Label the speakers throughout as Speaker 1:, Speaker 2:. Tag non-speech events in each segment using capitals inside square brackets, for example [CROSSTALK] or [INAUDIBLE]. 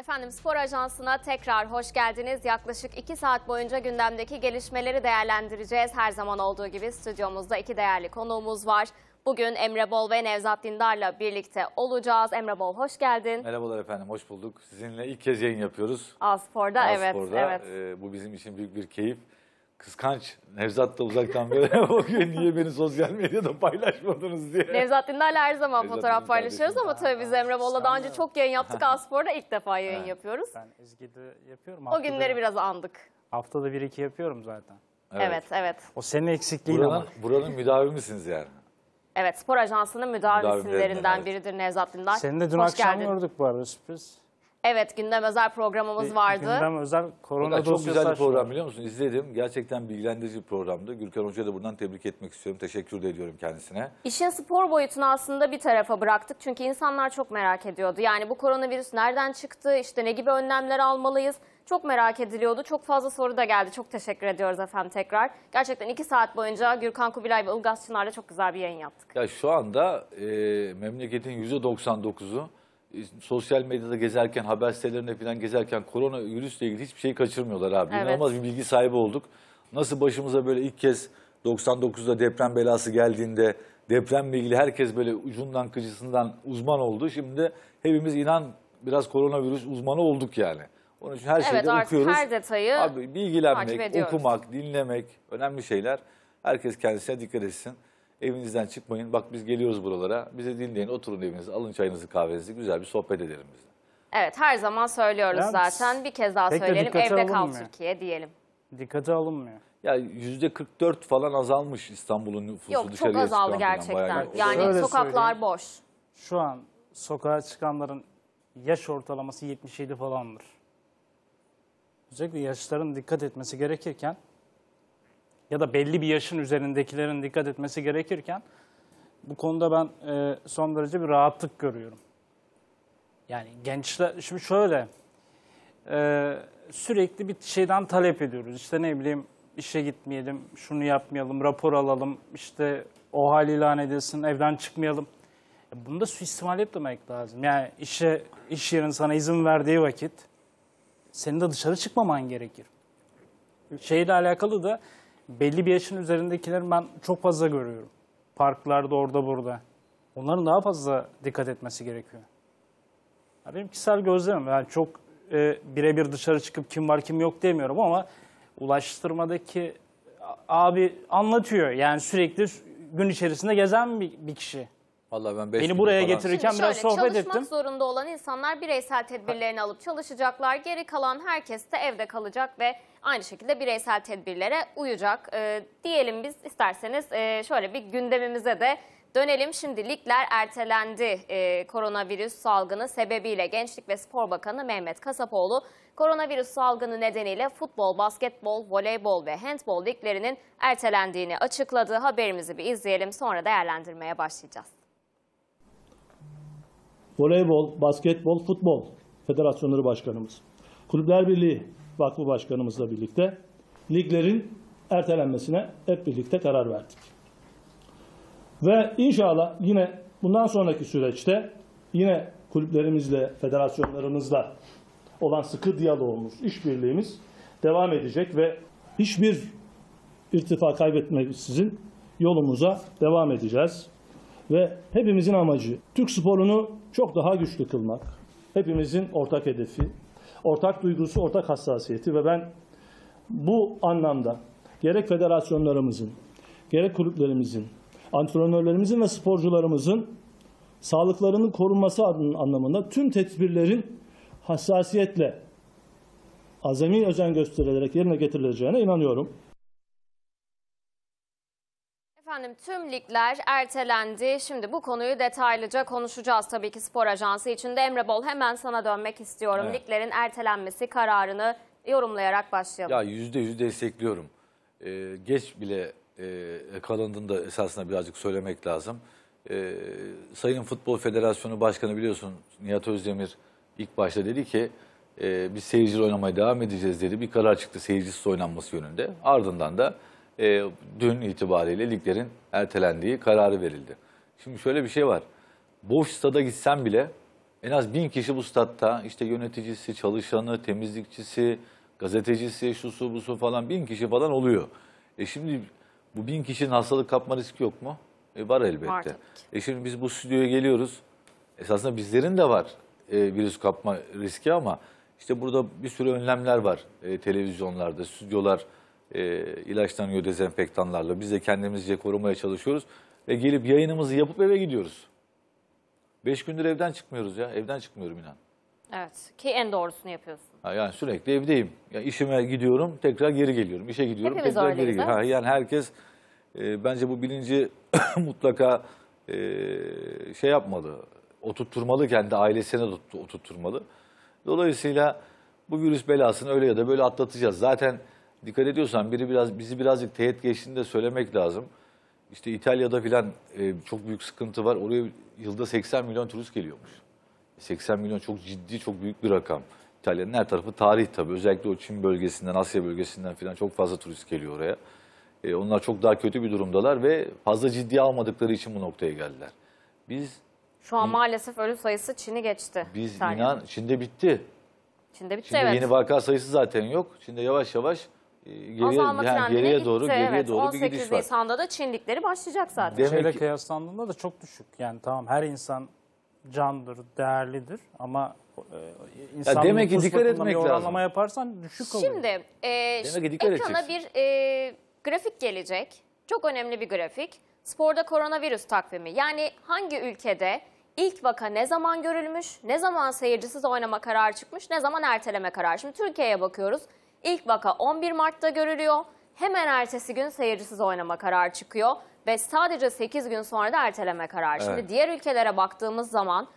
Speaker 1: Efendim Spor Ajansı'na tekrar hoş geldiniz. Yaklaşık 2 saat boyunca gündemdeki gelişmeleri değerlendireceğiz. Her zaman olduğu gibi stüdyomuzda iki değerli konuğumuz var. Bugün Emre Bol ve Nevzat Dindar'la birlikte olacağız. Emre Bol hoş geldin.
Speaker 2: Merhabalar efendim, hoş bulduk. Sizinle ilk kez yayın yapıyoruz.
Speaker 1: Aspor'da, Aspor'da. evet. Aspor'da. evet.
Speaker 2: Ee, bu bizim için büyük bir keyif kıskanç. Nevzat da uzaktan böyle [LAUGHS] bakıyor niye beni sosyal medyada paylaşmadınız diye. Nevzat
Speaker 1: Dinler'le her zaman Nevzat fotoğraf paylaşıyoruz ama tabii biz Emre Bolla daha önce çok yayın yaptık. Aspor'da ilk defa yayın yapıyoruz. Ben
Speaker 3: Ezgi'de yapıyorum. O günleri biraz andık. Haftada bir iki yapıyorum zaten.
Speaker 2: Evet, evet. evet. O senin eksikliğin buranın, ama. Buranın müdavimisiniz yani.
Speaker 1: Evet, spor ajansının müdavisilerinden biridir Nevzat Dindar. Seni de dün Hoş akşam geldin.
Speaker 3: gördük bu arada sürpriz.
Speaker 1: Evet gündem özel programımız vardı. Gündem
Speaker 3: özel korona Fakat çok güzel bir program
Speaker 2: biliyor musun? İzledim. Gerçekten bilgilendirici bir programdı. Gürkan Hoca'ya da buradan tebrik etmek istiyorum. Teşekkür de ediyorum kendisine.
Speaker 1: İşin spor boyutunu aslında bir tarafa bıraktık. Çünkü insanlar çok merak ediyordu. Yani bu koronavirüs nereden çıktı? İşte ne gibi önlemler almalıyız? Çok merak ediliyordu. Çok fazla soru da geldi. Çok teşekkür ediyoruz efendim tekrar. Gerçekten iki saat boyunca Gürkan Kubilay ve Ilgaz Çınar'la çok güzel bir yayın yaptık.
Speaker 2: Ya şu anda e, memleketin %99'u e, sosyal medyada gezerken, haber sitelerinde falan gezerken koronavirüsle ilgili hiçbir şey kaçırmıyorlar abi. Evet. İnanılmaz bir bilgi sahibi olduk. Nasıl başımıza böyle ilk kez 99'da deprem belası geldiğinde depremle ilgili herkes böyle ucundan kıcısından uzman oldu. Şimdi hepimiz inan biraz koronavirüs uzmanı olduk yani. Onun için her evet, okuyoruz. Evet artık her
Speaker 1: detayı Abi,
Speaker 2: bilgilenmek, okumak, dinlemek önemli şeyler. Herkes kendisine dikkat etsin. Evinizden çıkmayın. Bak biz geliyoruz buralara. Bize dinleyin. Oturun evinize. Alın çayınızı kahvenizi. Güzel bir sohbet edelim bizle.
Speaker 1: Evet her zaman söylüyoruz Ya, zaten. Bir kez daha pek de söyleyelim. dikkate Evde kal alınmıyor. Türkiye diyelim.
Speaker 2: Dikkate alınmıyor. Ya yüzde 44 falan azalmış İstanbul'un nüfusu Yok çok dışarıya azaldı çıkan falan gerçekten. Yani
Speaker 3: Şöyle sokaklar boş. Şu an sokağa çıkanların yaş ortalaması 77 falandır. Özellikle yaşların dikkat etmesi gerekirken ya da belli bir yaşın üzerindekilerin dikkat etmesi gerekirken bu konuda ben e, son derece bir rahatlık görüyorum. Yani gençler, şimdi şöyle, e, sürekli bir şeyden talep ediyoruz. İşte ne bileyim işe gitmeyelim, şunu yapmayalım, rapor alalım, işte o hal ilan edilsin, evden çıkmayalım. E, bunda suistimal etmemek lazım. Yani işe, iş yerin sana izin verdiği vakit senin de dışarı çıkmaman gerekir. Şeyle alakalı da belli bir yaşın üzerindekilerin ben çok fazla görüyorum. Parklarda orada burada. Onların daha fazla dikkat etmesi gerekiyor. Ya benim kişisel gözlemim yani çok e, birebir dışarı çıkıp kim var kim yok demiyorum ama ulaştırmadaki abi anlatıyor. Yani sürekli gün içerisinde gezen bir, bir kişi. Vallahi ben Beni buraya falan- getirirken Şimdi biraz şöyle, sohbet çalışmak ettim.
Speaker 1: zorunda olan insanlar bireysel tedbirlerini alıp çalışacaklar. Geri kalan herkes de evde kalacak ve aynı şekilde bireysel tedbirlere uyacak. Ee, diyelim biz isterseniz e, şöyle bir gündemimize de dönelim. Şimdilikler ertelendi Ee, koronavirüs salgını sebebiyle. Gençlik ve Spor Bakanı Mehmet Kasapoğlu koronavirüs salgını nedeniyle futbol, basketbol, voleybol ve handbol liglerinin ertelendiğini açıkladığı Haberimizi bir izleyelim sonra değerlendirmeye başlayacağız
Speaker 4: voleybol, basketbol, futbol federasyonları başkanımız, Kulüpler Birliği Vakfı Başkanımızla birlikte liglerin ertelenmesine hep birlikte karar verdik. Ve inşallah yine bundan sonraki süreçte yine kulüplerimizle, federasyonlarımızla olan sıkı diyalogumuz, işbirliğimiz devam edecek ve hiçbir irtifa kaybetmeksizin yolumuza devam edeceğiz. Ve hepimizin amacı Türk sporunu çok daha güçlü kılmak. Hepimizin ortak hedefi, ortak duygusu, ortak hassasiyeti ve ben bu anlamda gerek federasyonlarımızın, gerek kulüplerimizin, antrenörlerimizin ve sporcularımızın sağlıklarının korunması adının anlamında tüm tedbirlerin hassasiyetle azami özen gösterilerek yerine getirileceğine inanıyorum.
Speaker 1: Efendim tüm ligler ertelendi. Şimdi bu konuyu detaylıca konuşacağız tabii ki spor ajansı içinde. Emre Bol hemen sana dönmek istiyorum. Evet. Liglerin ertelenmesi kararını yorumlayarak başlayalım. Ya
Speaker 2: yüzde yüz destekliyorum. Ee, geç bile e, kalındığını esasında birazcık söylemek lazım. Ee, Sayın Futbol Federasyonu Başkanı biliyorsun Nihat Özdemir ilk başta dedi ki e, biz seyirci oynamaya devam edeceğiz dedi. Bir karar çıktı seyircisiz oynanması yönünde. Ardından da e, dün itibariyle liglerin ertelendiği kararı verildi. Şimdi şöyle bir şey var. Boş stada gitsen bile en az bin kişi bu statta işte yöneticisi, çalışanı, temizlikçisi, gazetecisi, şusu busu falan bin kişi falan oluyor. E şimdi bu bin kişinin hastalık kapma riski yok mu? E var elbette. Var e şimdi biz bu stüdyoya geliyoruz. Esasında bizlerin de var e, virüs kapma riski ama işte burada bir sürü önlemler var. E, televizyonlarda, stüdyolar e, ilaçlanıyor dezenfektanlarla. Biz de kendimizce korumaya çalışıyoruz. Ve gelip yayınımızı yapıp eve gidiyoruz. Beş gündür evden çıkmıyoruz ya. Evden çıkmıyorum inan.
Speaker 1: Evet ki en doğrusunu yapıyorsun.
Speaker 2: Ha, yani sürekli evdeyim. Ya işime gidiyorum tekrar geri geliyorum. İşe gidiyorum Hepimiz tekrar geri geliyorum. Ha, yani herkes e, bence bu bilinci [COUGHS] mutlaka e, şey yapmalı. Oturtturmalı kendi ailesine oturtturmalı. Dolayısıyla bu virüs belasını öyle ya da böyle atlatacağız. Zaten dikkat ediyorsan biri biraz bizi birazcık teğet geçtiğini de söylemek lazım. İşte İtalya'da filan e, çok büyük sıkıntı var. Oraya yılda 80 milyon turist geliyormuş. 80 milyon çok ciddi, çok büyük bir rakam. İtalya'nın her tarafı tarih tabii. Özellikle o Çin bölgesinden, Asya bölgesinden filan çok fazla turist geliyor oraya. E, onlar çok daha kötü bir durumdalar ve fazla ciddiye almadıkları için bu noktaya geldiler. Biz
Speaker 1: şu an maalesef ölü sayısı Çin'i geçti. Biz İtalya'da. inan
Speaker 2: Çin'de bitti.
Speaker 1: Çin'de bitti Çin'de evet. yeni vaka
Speaker 2: sayısı zaten yok. Çin'de yavaş yavaş geriye, Azalmak yani trendine geriye gitti. doğru geriye evet, doğru bir gidiş var. 18
Speaker 1: Nisan'da da Çinlikleri başlayacak zaten. Demek Şeyle ki...
Speaker 3: kıyaslandığında da çok düşük. Yani tamam her insan candır, değerlidir ama e, demek ki dikkat etmek bir lazım. yaparsan düşük olur. Şimdi
Speaker 1: e, demek ki ekrana edeceksin. bir e, grafik gelecek. Çok önemli bir grafik. Sporda koronavirüs takvimi. Yani hangi ülkede ilk vaka ne zaman görülmüş, ne zaman seyircisiz oynama kararı çıkmış, ne zaman erteleme kararı. Şimdi Türkiye'ye bakıyoruz. İlk vaka 11 Mart'ta görülüyor. Hemen ertesi gün seyircisiz oynama kararı çıkıyor ve sadece 8 gün sonra da erteleme kararı. Evet. Şimdi diğer ülkelere baktığımız zaman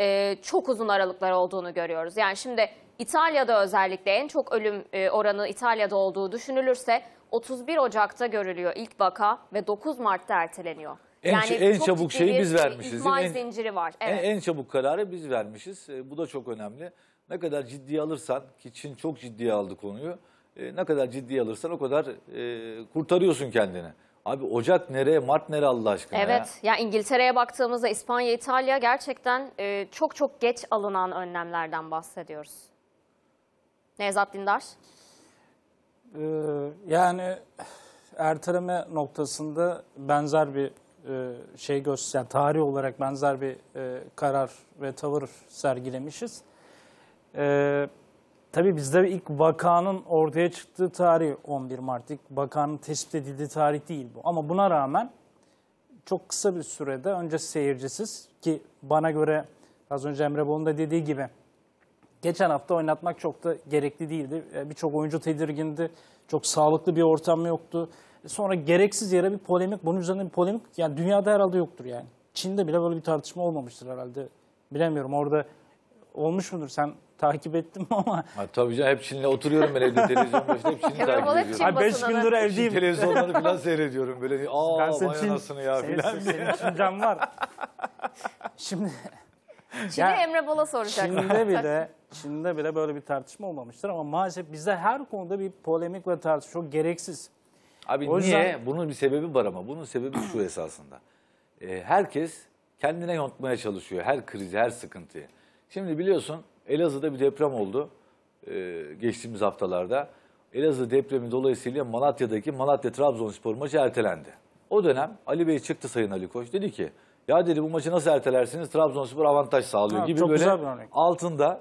Speaker 1: e, çok uzun aralıklar olduğunu görüyoruz. Yani şimdi İtalya'da özellikle en çok ölüm e, oranı İtalya'da olduğu düşünülürse 31 Ocak'ta görülüyor ilk vaka ve 9 Mart'ta erteleniyor. En, yani en çabuk şeyi biz vermişiz. İhmal en, zinciri var. Evet. En, en
Speaker 2: çabuk kararı biz vermişiz. E, bu da çok önemli ne kadar ciddiye alırsan ki Çin çok ciddiye aldı konuyu. E, ne kadar ciddiye alırsan o kadar e, kurtarıyorsun kendini. Abi Ocak nereye, Mart nereye Allah aşkına Evet,
Speaker 1: ya, ya İngiltere'ye baktığımızda İspanya, İtalya gerçekten e, çok çok geç alınan önlemlerden bahsediyoruz. Nevzat Dindar?
Speaker 3: Ee, yani erteleme noktasında benzer bir e, şey göster, yani tarih olarak benzer bir e, karar ve tavır sergilemişiz. Ee, tabii bizde ilk vakanın ortaya çıktığı tarih 11 Mart. İlk vakanın tespit edildiği tarih değil bu. Ama buna rağmen çok kısa bir sürede önce seyircisiz ki bana göre az önce Emre Bol'un da dediği gibi geçen hafta oynatmak çok da gerekli değildi. Ee, birçok oyuncu tedirgindi. Çok sağlıklı bir ortam yoktu. Sonra gereksiz yere bir polemik, bunun üzerine bir polemik yani dünyada herhalde yoktur yani. Çin'de bile böyle bir tartışma olmamıştır herhalde. Bilemiyorum orada olmuş mudur? Sen takip ettim [LAUGHS] ama.
Speaker 2: Ha, tabii canım hep Çinli oturuyorum ben evde televizyon başında hep Çinli takip ediyorum. Çin- Ay 5 basınını. gündür Çin evdeyim. televizyonları falan seyrediyorum böyle. Aa Ben sen vay anasını ya Senin, filan. senin Çincen var. Şimdi Şimdi
Speaker 1: Emre Bol'a soracak. Çin'de [LAUGHS] bile
Speaker 2: Çin'de
Speaker 3: bile böyle bir tartışma olmamıştır ama maalesef bizde her konuda bir polemik ve tartışma çok gereksiz.
Speaker 2: Abi O niye? yüzden- Bunun bir sebebi var ama. Bunun sebebi şu esasında. Ee, herkes kendine yontmaya çalışıyor her krizi, her sıkıntıyı. Şimdi biliyorsun Elazığ'da bir deprem oldu e, geçtiğimiz haftalarda. Elazığ depremi dolayısıyla Malatya'daki Malatya-Trabzonspor maçı ertelendi. O dönem Ali Bey çıktı Sayın Ali Koç. Dedi ki ya dedi bu maçı nasıl ertelersiniz? Trabzonspor avantaj sağlıyor ha, gibi böyle altında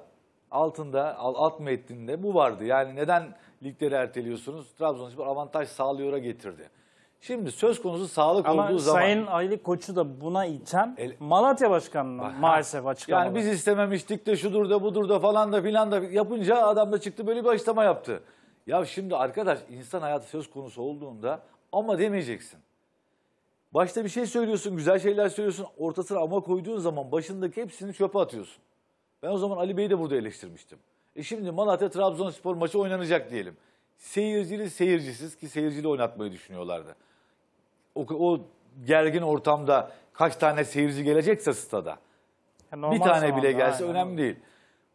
Speaker 2: altında alt metninde bu vardı. Yani neden ligleri erteliyorsunuz? Trabzonspor avantaj sağlıyor'a getirdi. Şimdi söz konusu sağlık Ama olduğu zaman... Ama Sayın Ali Koç'u da buna iten El... Malatya Başkanı'nın maalesef açıklamaları. Yani biz istememiştik de şudur da budur da falan da filan da yapınca adam da çıktı böyle bir açıklama yaptı. Ya şimdi arkadaş insan hayatı söz konusu olduğunda ama demeyeceksin. Başta bir şey söylüyorsun, güzel şeyler söylüyorsun. Ortasına ama koyduğun zaman başındaki hepsini çöpe atıyorsun. Ben o zaman Ali Bey'i de burada eleştirmiştim. E şimdi Malatya Trabzonspor maçı oynanacak diyelim. Seyircili seyircisiz ki seyircili oynatmayı düşünüyorlardı o, o gergin ortamda kaç tane seyirci gelecekse stada.
Speaker 3: Ya normal bir tane bile gelse aynen. önemli
Speaker 2: değil.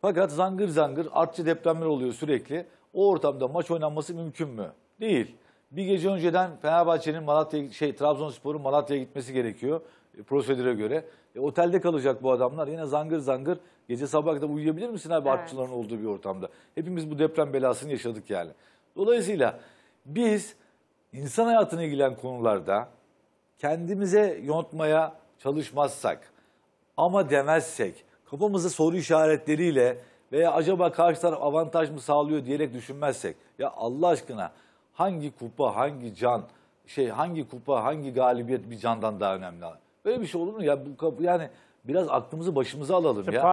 Speaker 2: Fakat zangır zangır artçı depremler oluyor sürekli. O ortamda maç oynanması mümkün mü? Değil. Bir gece önceden Fenerbahçe'nin Malatya şey Trabzonspor'un Malatya'ya gitmesi gerekiyor e, prosedüre göre. E, otelde kalacak bu adamlar. Yine zangır zangır gece sabah kadar uyuyabilir misin abi evet. artçıların olduğu bir ortamda? Hepimiz bu deprem belasını yaşadık yani. Dolayısıyla biz insan hayatına ilgilen konularda kendimize yontmaya çalışmazsak ama demezsek, kafamızda soru işaretleriyle veya acaba karşı taraf avantaj mı sağlıyor diyerek düşünmezsek ya Allah aşkına hangi kupa, hangi can, şey hangi kupa, hangi galibiyet bir candan daha önemli. Böyle bir şey olur mu ya? Bu, yani biraz aklımızı başımıza alalım ya.